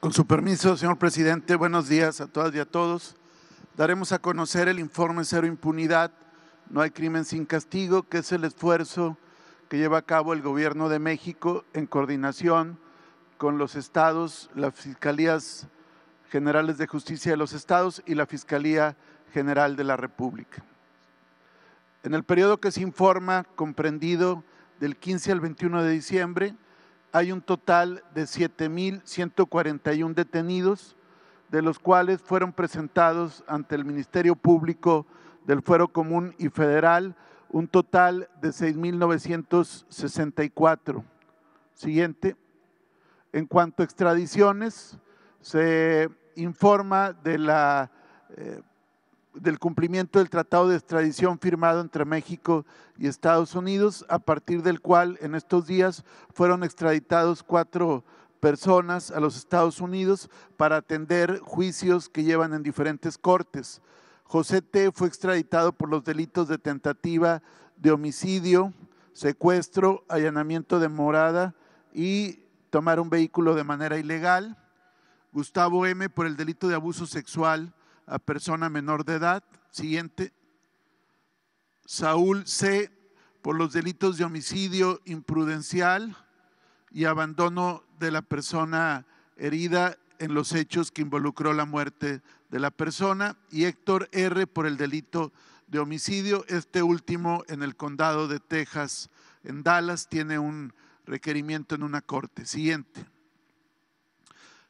Con su permiso, señor presidente, buenos días a todas y a todos. Daremos a conocer el informe Cero Impunidad, No hay crimen sin castigo, que es el esfuerzo que lleva a cabo el Gobierno de México en coordinación con los estados, las Fiscalías Generales de Justicia de los estados y la Fiscalía General de la República. En el periodo que se informa, comprendido del 15 al 21 de diciembre, hay un total de 7.141 detenidos, de los cuales fueron presentados ante el Ministerio Público del Fuero Común y Federal un total de 6.964. Siguiente. En cuanto a extradiciones, se informa de la eh, del cumplimiento del tratado de extradición firmado entre México y Estados Unidos, a partir del cual en estos días fueron extraditados cuatro personas a los Estados Unidos para atender juicios que llevan en diferentes cortes. José T. fue extraditado por los delitos de tentativa de homicidio, secuestro, allanamiento de morada y tomar un vehículo de manera ilegal. Gustavo M. por el delito de abuso sexual a persona menor de edad. Siguiente. Saúl C. por los delitos de homicidio imprudencial y abandono de la persona herida en los hechos que involucró la muerte de la persona y Héctor R. por el delito de homicidio, este último en el condado de Texas, en Dallas, tiene un requerimiento en una corte. Siguiente.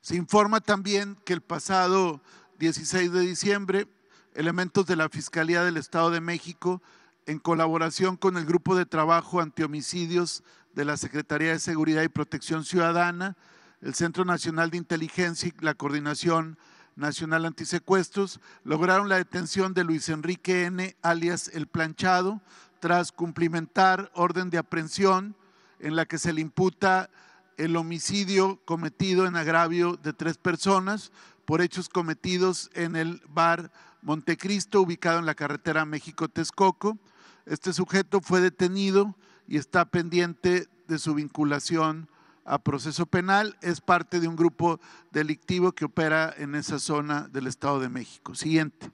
Se informa también que el pasado 16 de diciembre, elementos de la Fiscalía del Estado de México, en colaboración con el Grupo de Trabajo Antihomicidios de la Secretaría de Seguridad y Protección Ciudadana, el Centro Nacional de Inteligencia y la Coordinación Nacional Antisecuestros, lograron la detención de Luis Enrique N., alias El Planchado, tras cumplimentar orden de aprehensión en la que se le imputa el homicidio cometido en agravio de tres personas por hechos cometidos en el bar Montecristo, ubicado en la carretera México-Texcoco. Este sujeto fue detenido y está pendiente de su vinculación a proceso penal. Es parte de un grupo delictivo que opera en esa zona del Estado de México. Siguiente.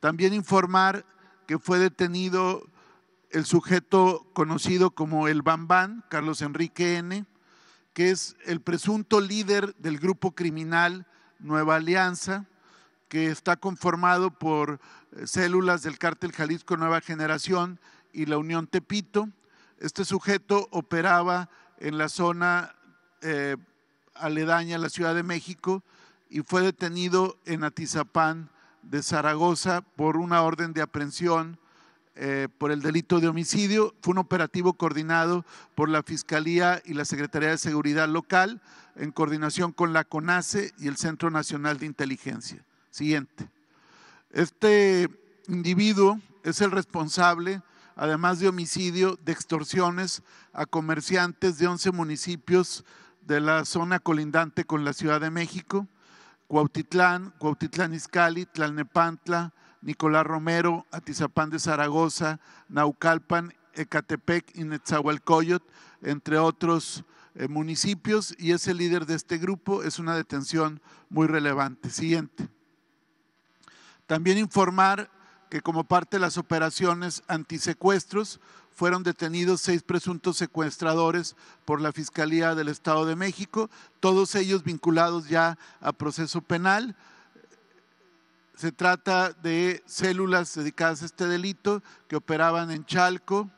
También informar que fue detenido el sujeto conocido como el Bambán, Carlos Enrique N., que es el presunto líder del grupo criminal Nueva Alianza, que está conformado por eh, células del cártel Jalisco Nueva Generación y la Unión Tepito. Este sujeto operaba en la zona eh, aledaña a la Ciudad de México y fue detenido en Atizapán de Zaragoza por una orden de aprehensión eh, por el delito de homicidio. Fue un operativo coordinado por la Fiscalía y la Secretaría de Seguridad Local en coordinación con la CONACE y el Centro Nacional de Inteligencia. Siguiente. Este individuo es el responsable, además de homicidio, de extorsiones a comerciantes de 11 municipios de la zona colindante con la Ciudad de México, Cuautitlán, Cuautitlán Izcalli, Tlalnepantla, Nicolás Romero, Atizapán de Zaragoza, Naucalpan, Ecatepec y Netzahualcoyot, entre otros eh, municipios, y es el líder de este grupo, es una detención muy relevante. Siguiente. También informar que como parte de las operaciones antisecuestros fueron detenidos seis presuntos secuestradores por la Fiscalía del Estado de México, todos ellos vinculados ya a proceso penal se trata de células dedicadas a este delito que operaban en Chalco,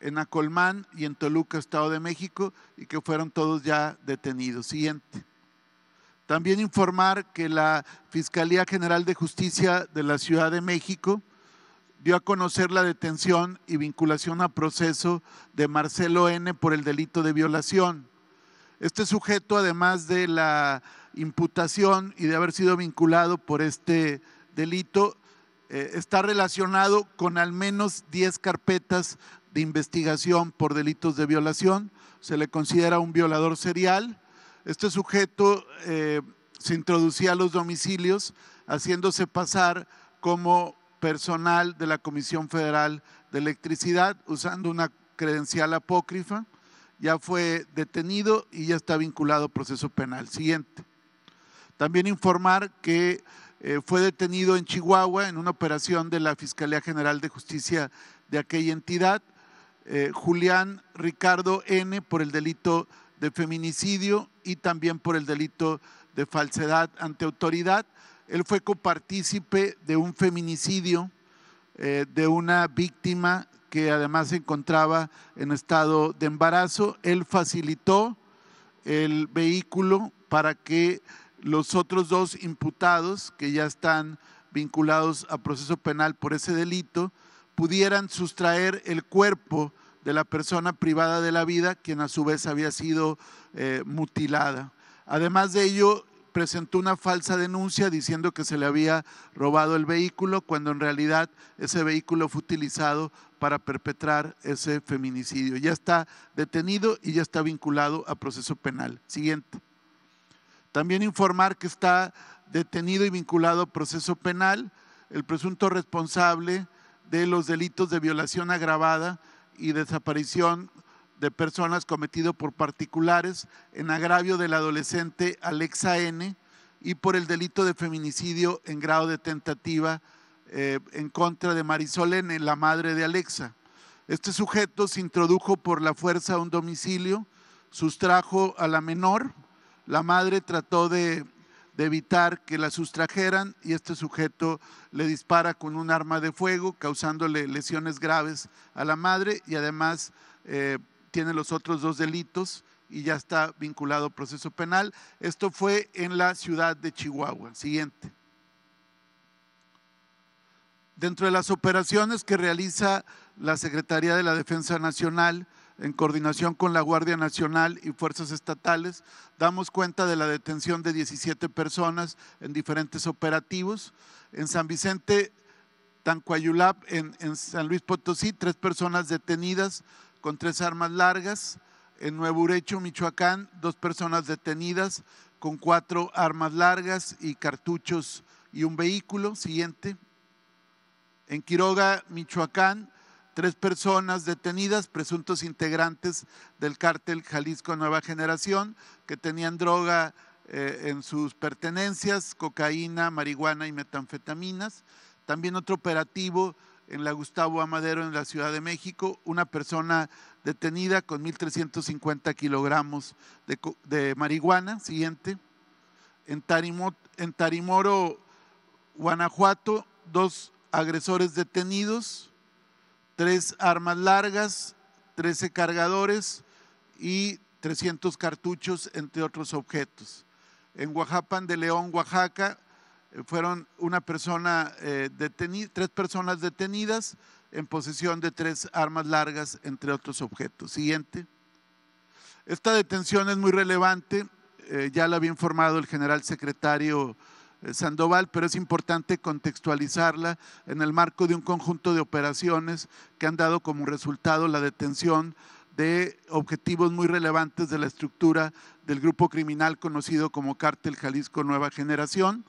en Acolmán y en Toluca, Estado de México, y que fueron todos ya detenidos. Siguiente. También informar que la Fiscalía General de Justicia de la Ciudad de México dio a conocer la detención y vinculación a proceso de Marcelo N por el delito de violación. Este sujeto, además de la imputación y de haber sido vinculado por este delito, eh, está relacionado con al menos 10 carpetas de investigación por delitos de violación. Se le considera un violador serial. Este sujeto eh, se introducía a los domicilios haciéndose pasar como personal de la Comisión Federal de Electricidad usando una credencial apócrifa ya fue detenido y ya está vinculado a proceso penal. Siguiente. También informar que eh, fue detenido en Chihuahua en una operación de la Fiscalía General de Justicia de aquella entidad, eh, Julián Ricardo N. por el delito de feminicidio y también por el delito de falsedad ante autoridad. Él fue copartícipe de un feminicidio eh, de una víctima que además se encontraba en estado de embarazo. Él facilitó el vehículo para que los otros dos imputados que ya están vinculados a proceso penal por ese delito pudieran sustraer el cuerpo de la persona privada de la vida, quien a su vez había sido eh, mutilada. Además de ello, presentó una falsa denuncia diciendo que se le había robado el vehículo cuando en realidad ese vehículo fue utilizado para perpetrar ese feminicidio. Ya está detenido y ya está vinculado a proceso penal. Siguiente. También informar que está detenido y vinculado a proceso penal el presunto responsable de los delitos de violación agravada y desaparición de personas cometido por particulares en agravio del adolescente Alexa N y por el delito de feminicidio en grado de tentativa eh, en contra de Marisol N, la madre de Alexa. Este sujeto se introdujo por la fuerza a un domicilio, sustrajo a la menor, la madre trató de, de evitar que la sustrajeran y este sujeto le dispara con un arma de fuego, causándole lesiones graves a la madre y además eh, tiene los otros dos delitos y ya está vinculado proceso penal. Esto fue en la ciudad de Chihuahua. Siguiente. Dentro de las operaciones que realiza la Secretaría de la Defensa Nacional, en coordinación con la Guardia Nacional y fuerzas estatales, damos cuenta de la detención de 17 personas en diferentes operativos. En San Vicente, Tancuayulap, en, en San Luis Potosí, tres personas detenidas, con tres armas largas. En Nuevo Urecho, Michoacán, dos personas detenidas con cuatro armas largas y cartuchos y un vehículo. Siguiente. En Quiroga, Michoacán, tres personas detenidas, presuntos integrantes del cártel Jalisco Nueva Generación, que tenían droga eh, en sus pertenencias, cocaína, marihuana y metanfetaminas. También otro operativo en la Gustavo Amadero en la Ciudad de México, una persona detenida con 1.350 kilogramos de, marihuana. Siguiente. En, en Tarimoro, Guanajuato, dos agresores detenidos, tres armas largas, 13 cargadores y 300 cartuchos, entre otros objetos. En Oaxapan de León, Oaxaca, fueron una persona eh, tres personas detenidas en posesión de tres armas largas, entre otros objetos. Siguiente. Esta detención es muy relevante, eh, ya la había informado el general secretario eh, Sandoval, pero es importante contextualizarla en el marco de un conjunto de operaciones que han dado como resultado la detención de objetivos muy relevantes de la estructura del grupo criminal conocido como Cártel Jalisco Nueva Generación,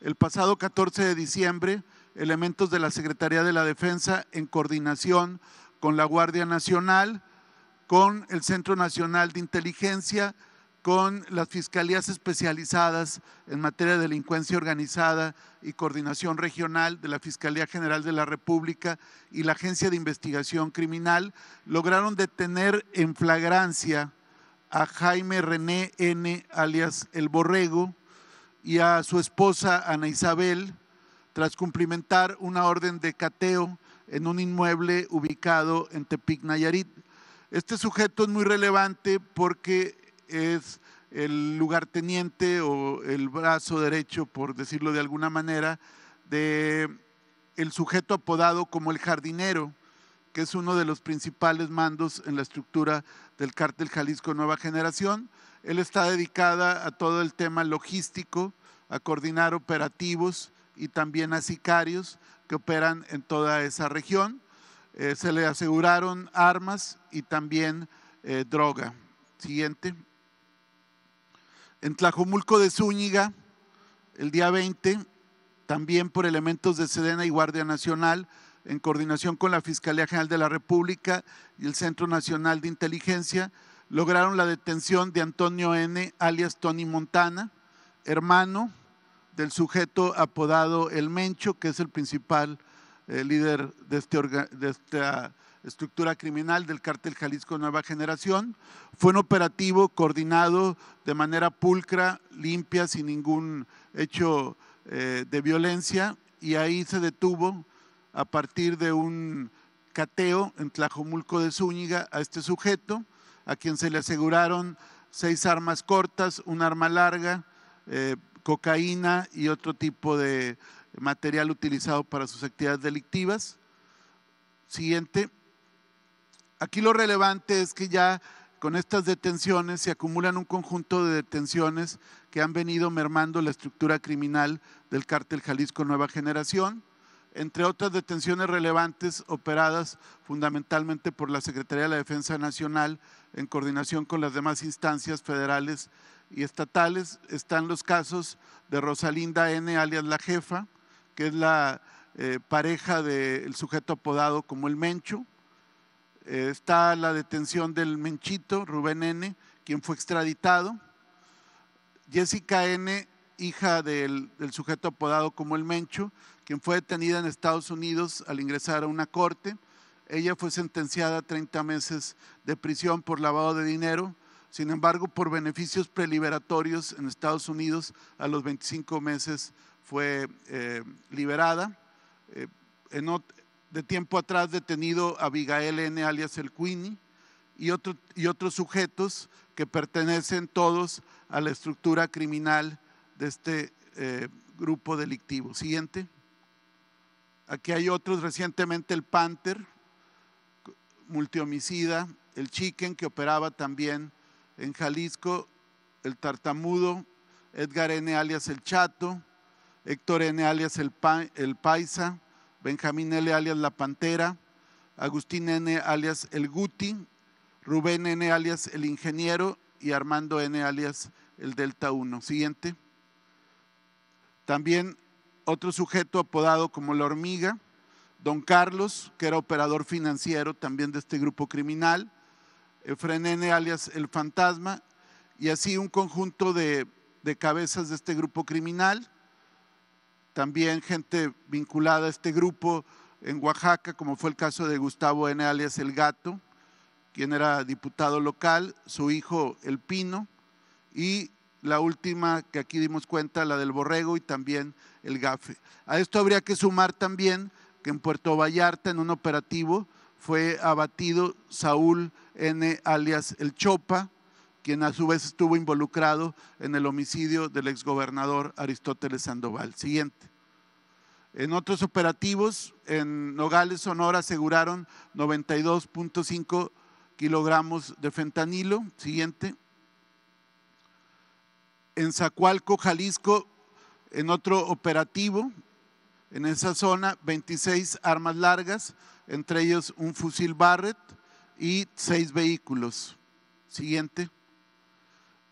el pasado 14 de diciembre, elementos de la Secretaría de la Defensa, en coordinación con la Guardia Nacional, con el Centro Nacional de Inteligencia, con las fiscalías especializadas en materia de delincuencia organizada y coordinación regional de la Fiscalía General de la República y la Agencia de Investigación Criminal, lograron detener en flagrancia a Jaime René N., alias El Borrego, y a su esposa Ana Isabel tras cumplimentar una orden de cateo en un inmueble ubicado en Tepic, Nayarit. Este sujeto es muy relevante porque es el lugarteniente o el brazo derecho, por decirlo de alguna manera, de el sujeto apodado como el jardinero, que es uno de los principales mandos en la estructura del cártel Jalisco Nueva Generación. Él está dedicada a todo el tema logístico, a coordinar operativos y también a sicarios que operan en toda esa región. Eh, se le aseguraron armas y también eh, droga. Siguiente. En Tlajomulco de Zúñiga, el día 20, también por elementos de Sedena y Guardia Nacional, en coordinación con la Fiscalía General de la República y el Centro Nacional de Inteligencia, lograron la detención de Antonio N., alias Tony Montana, hermano del sujeto apodado El Mencho, que es el principal eh, líder este de, esta estructura criminal del cártel Jalisco Nueva Generación. Fue un operativo coordinado de manera pulcra, limpia, sin ningún hecho eh, de violencia, y ahí se detuvo a partir de un cateo en Tlajomulco de Zúñiga a este sujeto a quien se le aseguraron seis armas cortas, un arma larga, eh, cocaína y otro tipo de material utilizado para sus actividades delictivas. Siguiente. Aquí lo relevante es que ya con estas detenciones se acumulan un conjunto de detenciones que han venido mermando la estructura criminal del cártel Jalisco Nueva Generación, entre otras detenciones relevantes operadas fundamentalmente por la Secretaría de la Defensa Nacional en coordinación con las demás instancias federales y estatales. Están los casos de Rosalinda N., alias la jefa, que es la eh, pareja del sujeto apodado como el Mencho. Eh, está la detención del Menchito, Rubén N., quien fue extraditado. Jessica N., hija del, del sujeto apodado como el Mencho, quien fue detenida en Estados Unidos al ingresar a una corte ella fue sentenciada a 30 meses de prisión por lavado de dinero, sin embargo, por beneficios preliberatorios en Estados Unidos, a los 25 meses fue eh, liberada. Eh, de tiempo atrás detenido a Abigail N. alias El Queenie, y, y otros sujetos que pertenecen todos a la estructura criminal de este eh, grupo delictivo. Siguiente. Aquí hay otros, recientemente el Panther, multihomicida, el Chicken, que operaba también en Jalisco, el Tartamudo, Edgar N. alias El Chato, Héctor N. alias El, Paisa, Benjamín L. alias La Pantera, Agustín N. alias El Guti, Rubén N. alias El Ingeniero y Armando N. alias El Delta 1. Siguiente. También otro sujeto apodado como La Hormiga, don Carlos, que era operador financiero también de este grupo criminal, eh, N., alias El Fantasma, y así un conjunto de, de cabezas de este grupo criminal, también gente vinculada a este grupo en Oaxaca, como fue el caso de Gustavo N. alias El Gato, quien era diputado local, su hijo El Pino, y la última que aquí dimos cuenta, la del Borrego y también el Gafe. A esto habría que sumar también que en Puerto Vallarta, en un operativo, fue abatido Saúl N. alias El Chopa, quien a su vez estuvo involucrado en el homicidio del exgobernador Aristóteles Sandoval. Siguiente. En otros operativos, en Nogales, Sonora, aseguraron 92.5 kilogramos de fentanilo. Siguiente. En Zacualco, Jalisco, en otro operativo, en esa zona, 26 armas largas, entre ellos un fusil Barrett y seis vehículos. Siguiente.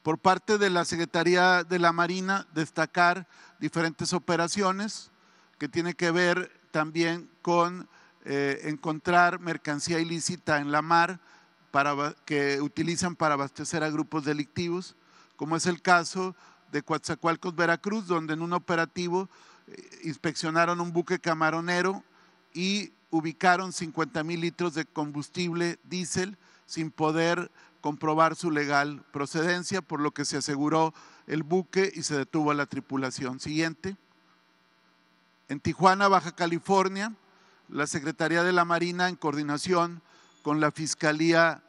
Por parte de la Secretaría de la Marina, destacar diferentes operaciones que tienen que ver también con eh, encontrar mercancía ilícita en la mar para, que utilizan para abastecer a grupos delictivos, como es el caso de Coatzacoalcos, Veracruz, donde en un operativo inspeccionaron un buque camaronero y ubicaron 50 mil litros de combustible diésel sin poder comprobar su legal procedencia, por lo que se aseguró el buque y se detuvo a la tripulación. Siguiente. En Tijuana, Baja California, la Secretaría de la Marina, en coordinación con la Fiscalía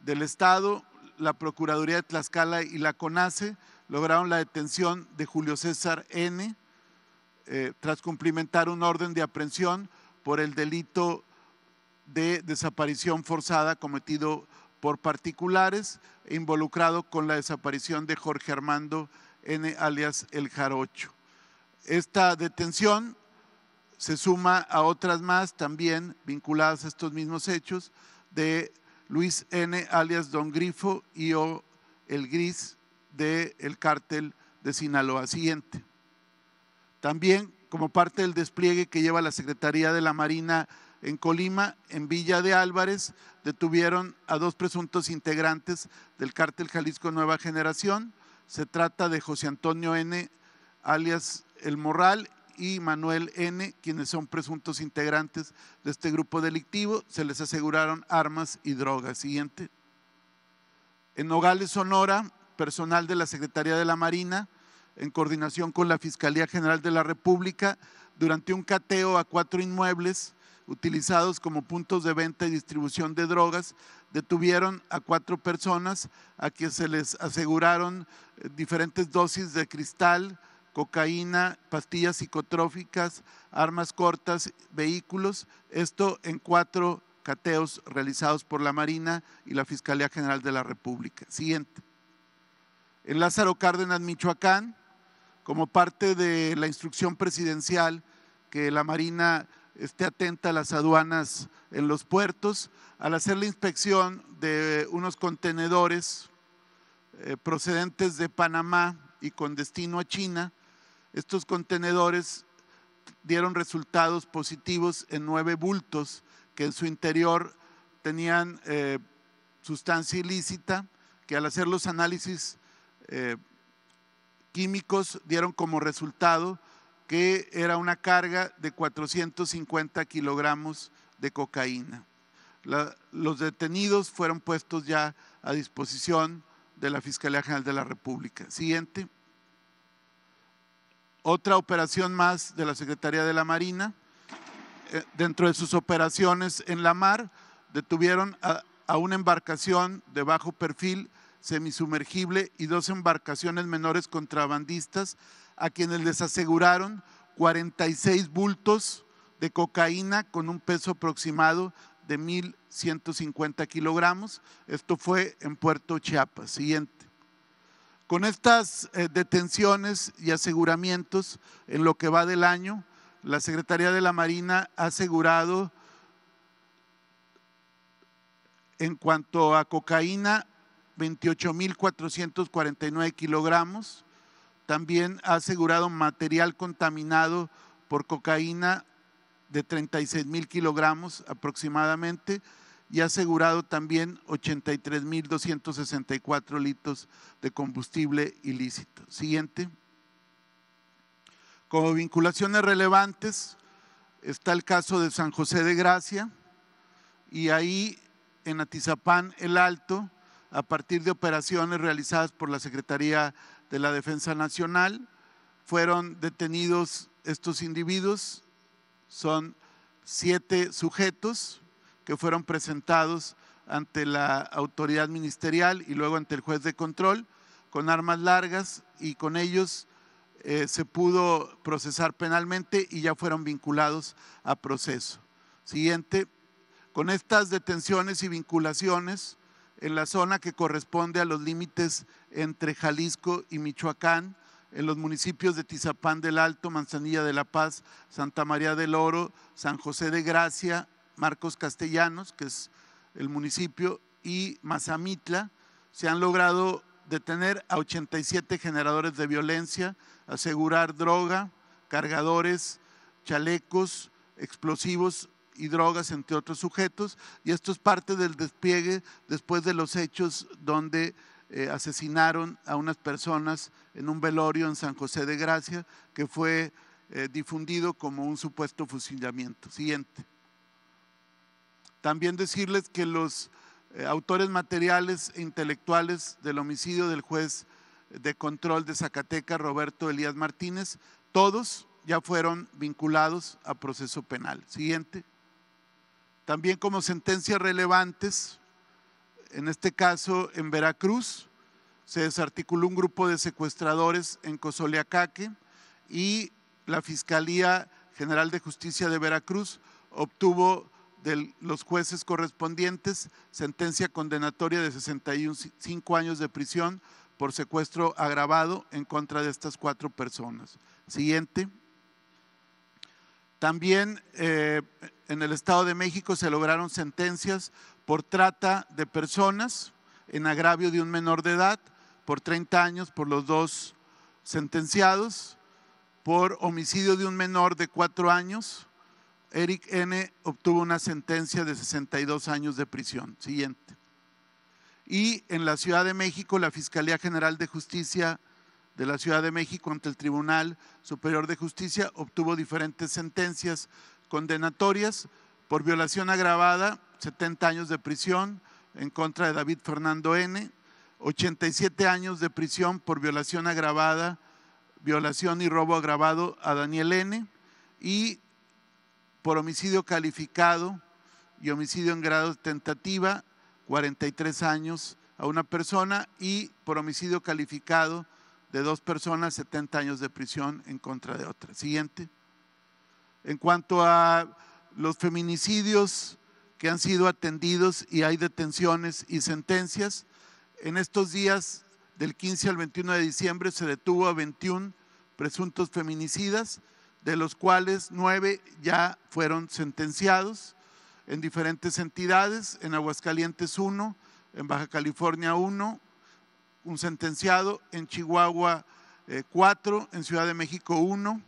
del Estado, la Procuraduría de Tlaxcala y la CONACE, lograron la detención de Julio César N., eh, tras cumplimentar un orden de aprehensión por el delito de desaparición forzada cometido por particulares involucrado con la desaparición de Jorge Armando N. alias El Jarocho. Esta detención se suma a otras más también vinculadas a estos mismos hechos de Luis N. alias Don Grifo y O. El Gris del el cártel de Sinaloa. Siguiente. También como parte del despliegue que lleva la Secretaría de la Marina en Colima, en Villa de Álvarez, detuvieron a dos presuntos integrantes del cártel Jalisco Nueva Generación. Se trata de José Antonio N., alias El Morral, y Manuel N., quienes son presuntos integrantes de este grupo delictivo. Se les aseguraron armas y drogas. Siguiente. En Nogales, Sonora, personal de la Secretaría de la Marina en coordinación con la Fiscalía General de la República, durante un cateo a cuatro inmuebles utilizados como puntos de venta y distribución de drogas, detuvieron a cuatro personas a quienes se les aseguraron eh, diferentes dosis de cristal, cocaína, pastillas psicotróficas, armas cortas, vehículos, esto en cuatro cateos realizados por la Marina y la Fiscalía General de la República. Siguiente. En Lázaro Cárdenas, Michoacán, como parte de la instrucción presidencial, que la Marina esté atenta a las aduanas en los puertos, al hacer la inspección de unos contenedores eh, procedentes de Panamá y con destino a China, estos contenedores dieron resultados positivos en nueve bultos que en su interior tenían eh, sustancia ilícita, que al hacer los análisis eh, químicos dieron como resultado que era una carga de 450 kilogramos de cocaína. los detenidos fueron puestos ya a disposición de la Fiscalía General de la República. Siguiente. Otra operación más de la Secretaría de la Marina. Eh, dentro de sus operaciones en la mar, detuvieron a una embarcación de bajo perfil semisumergible y dos embarcaciones menores contrabandistas a quienes les aseguraron 46 bultos de cocaína con un peso aproximado de 1.150 kilogramos. Esto fue en Puerto Chiapas. Siguiente. Con estas eh, detenciones y aseguramientos en lo que va del año, la Secretaría de la Marina ha asegurado en cuanto a cocaína 28.449 kilogramos. También ha asegurado material contaminado por cocaína de 36.000 kilogramos aproximadamente y ha asegurado también 83.264 litros de combustible ilícito. Siguiente. Como vinculaciones relevantes está el caso de San José de Gracia y ahí en Atizapán el Alto a partir de operaciones realizadas por la Secretaría de la Defensa Nacional. Fueron detenidos estos individuos, son siete sujetos que fueron presentados ante la autoridad ministerial y luego ante el juez de control con armas largas y con ellos eh, se pudo procesar penalmente y ya fueron vinculados a proceso. Siguiente, con estas detenciones y vinculaciones en la zona que corresponde a los límites entre Jalisco y Michoacán, en los municipios de Tizapán del Alto, Manzanilla de la Paz, Santa María del Oro, San José de Gracia, Marcos Castellanos, que es el municipio, y Mazamitla, se han logrado detener a 87 generadores de violencia, asegurar droga, cargadores, chalecos, explosivos y drogas entre otros sujetos, y esto es parte del despliegue después de los hechos donde eh, asesinaron a unas personas en un velorio en San José de Gracia, que fue eh, difundido como un supuesto fusilamiento. Siguiente. También decirles que los eh, autores materiales e intelectuales del homicidio del juez de control de Zacatecas, Roberto Elías Martínez, todos ya fueron vinculados a proceso penal. Siguiente. También como sentencias relevantes, en este caso en Veracruz, se desarticuló un grupo de secuestradores en Cosoleacaque y la Fiscalía General de Justicia de Veracruz obtuvo de los jueces correspondientes sentencia condenatoria de 65 años de prisión por secuestro agravado en contra de estas cuatro personas. Siguiente. También eh, en el Estado de México se lograron sentencias por trata de personas en agravio de un menor de edad, por 30 años por los dos sentenciados, por homicidio de un menor de 4 años. Eric N. obtuvo una sentencia de 62 años de prisión. Siguiente. Y en la Ciudad de México, la Fiscalía General de Justicia de la Ciudad de México ante el Tribunal Superior de Justicia obtuvo diferentes sentencias condenatorias por violación agravada, 70 años de prisión en contra de David Fernando N., 87 años de prisión por violación agravada, violación y robo agravado a Daniel N., y por homicidio calificado y homicidio en grado de tentativa, 43 años a una persona, y por homicidio calificado de dos personas, 70 años de prisión en contra de otra. Siguiente en cuanto a los feminicidios que han sido atendidos y hay detenciones y sentencias. En estos días, del 15 al 21 de diciembre, se detuvo a 21 presuntos feminicidas, de los cuales nueve ya fueron sentenciados en diferentes entidades, en Aguascalientes 1, en Baja California 1, un sentenciado, en Chihuahua 4, eh, en Ciudad de México 1,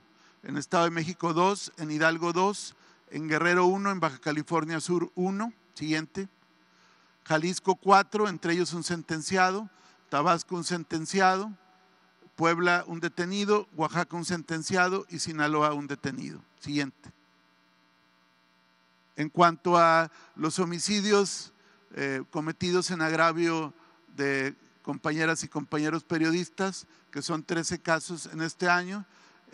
en Estado de México 2, en Hidalgo 2, en Guerrero 1, en Baja California Sur 1, siguiente, Jalisco 4, entre ellos un sentenciado, Tabasco un sentenciado, Puebla un detenido, Oaxaca un sentenciado y Sinaloa un detenido. Siguiente. En cuanto a los homicidios eh, cometidos en agravio de compañeras y compañeros periodistas, que son 13 casos en este año,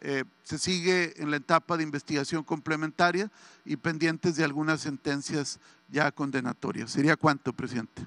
eh, se sigue en la etapa de investigación complementaria y pendientes de algunas sentencias ya condenatorias. ¿Sería cuánto, presidente?